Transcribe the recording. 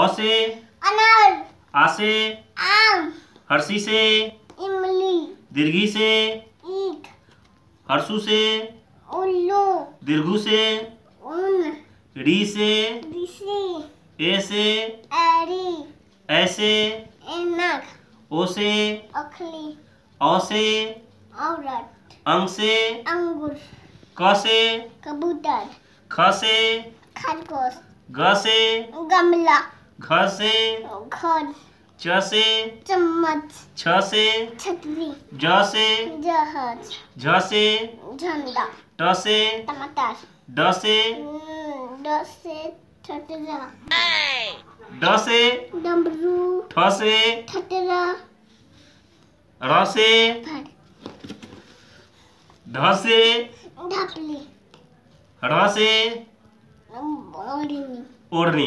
अ से अनार आ से आम हर्षी से इमली दीर्घी से ईट हर्षु से उल्लू दीर्घु से उन डी से ऋषि ए से एरी ऐसे एनक ओ से अखली ओ से औरत अंग से अंगूर क से कबूतर ख से खरगोश ग से गमला घ से घर च से चम्मच छ से छतरी ज से जहाज झ से झंडा ट से टमाटर ड से हम्म, ड से ठटरा ड से डमरू ठ से ठटरा र से ढ से ढपली र से ओढ़नी ओढ़नी